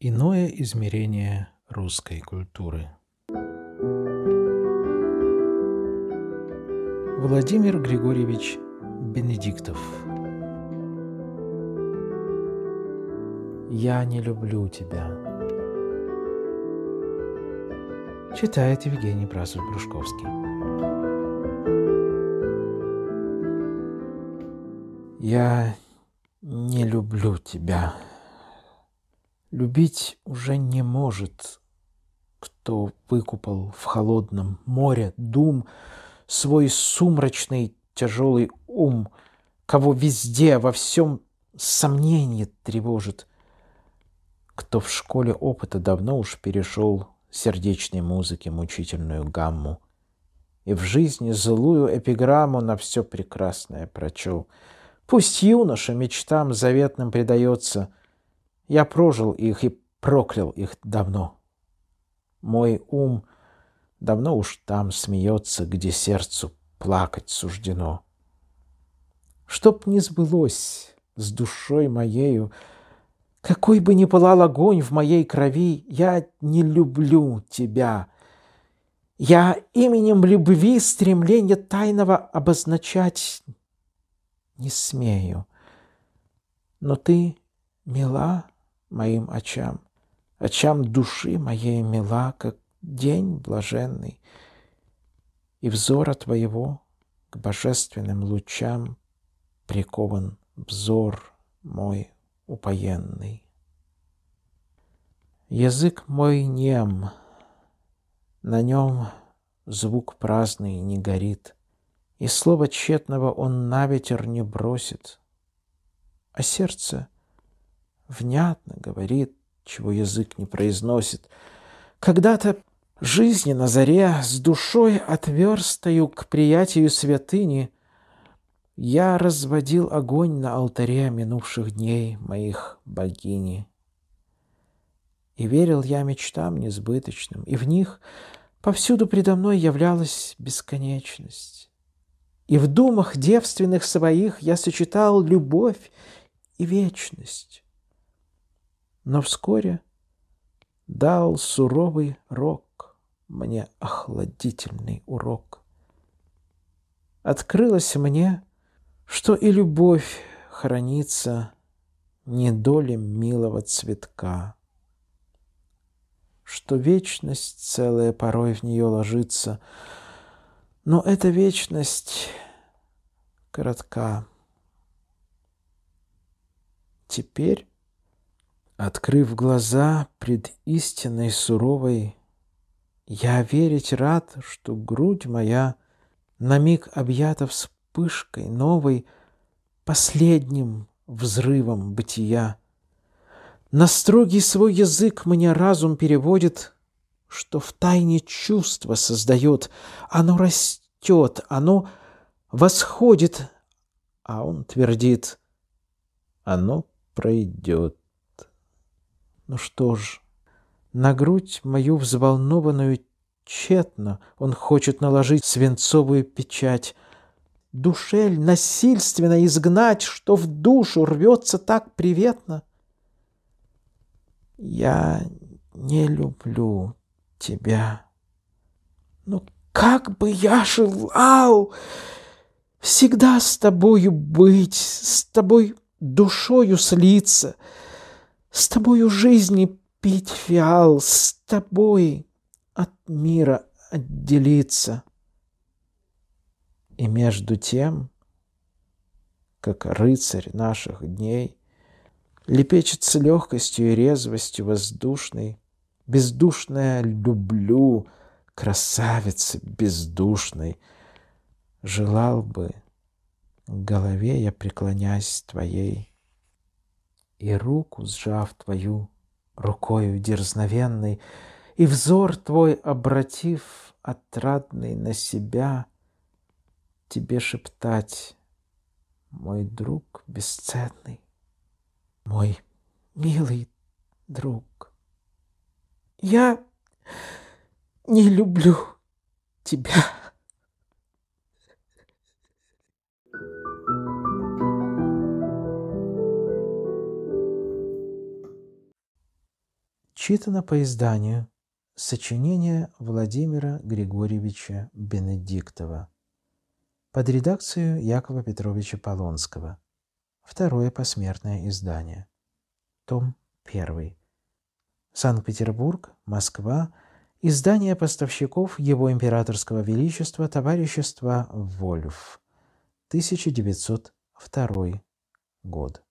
Иное измерение русской культуры. Владимир Григорьевич Бенедиктов. Я не люблю тебя. Читает Евгений Прасов Брушковский. Я не люблю тебя. Любить уже не может, кто выкупал в холодном море дум свой сумрачный тяжелый ум, кого везде, во всем сомнение тревожит, кто в школе опыта давно уж перешел сердечной музыке мучительную гамму и в жизни злую эпиграмму на все прекрасное прочел. Пусть юноша мечтам заветным предается, я прожил их и проклял их давно. Мой ум давно уж там смеется, где сердцу плакать суждено. Чтоб не сбылось с душой моею, какой бы ни пылал огонь в моей крови, я не люблю тебя. Я именем любви стремление тайного обозначать не смею. Но ты мила, моим очам, очам души моей мила, как день блаженный, и взора Твоего к божественным лучам прикован взор мой упоенный. Язык мой нем, на нем звук праздный не горит, и слова тщетного он на ветер не бросит, а сердце — внятно говорит, чего язык не произносит. Когда-то жизни на заре с душой отверстаю к приятию святыни я разводил огонь на алтаре минувших дней моих богини. И верил я мечтам несбыточным, и в них повсюду предо мной являлась бесконечность. И в думах девственных своих я сочетал любовь и вечность но вскоре дал суровый рок мне охладительный урок. Открылось мне, что и любовь хранится не долем милого цветка, что вечность целая порой в нее ложится, но эта вечность коротка. Теперь Открыв глаза пред истиной суровой, Я верить рад, что грудь моя На миг объята вспышкой новой, Последним взрывом бытия. На строгий свой язык мне разум переводит, Что в тайне чувство создает, Оно растет, оно восходит, А он твердит, оно пройдет. Ну что ж, на грудь мою взволнованную тщетно он хочет наложить свинцовую печать. Душель насильственно изгнать, что в душу рвется так приветно. Я не люблю тебя. Ну как бы я желал всегда с тобою быть, с тобой душою слиться — с тобою жизни пить фиал, с тобой от мира отделиться. И между тем, как рыцарь наших дней, лепечет с легкостью и резвостью воздушной, бездушная люблю, красавицы бездушной, желал бы, голове я преклоняясь твоей, и руку сжав твою, рукою дерзновенной, И взор твой обратив отрадный на себя, Тебе шептать, мой друг бесценный, Мой милый друг, я не люблю тебя. Читано по изданию сочинение Владимира Григорьевича Бенедиктова под редакцию Якова Петровича Полонского. Второе посмертное издание. Том 1. Санкт-Петербург, Москва. Издание поставщиков Его Императорского Величества Товарищества Вольф. 1902 год.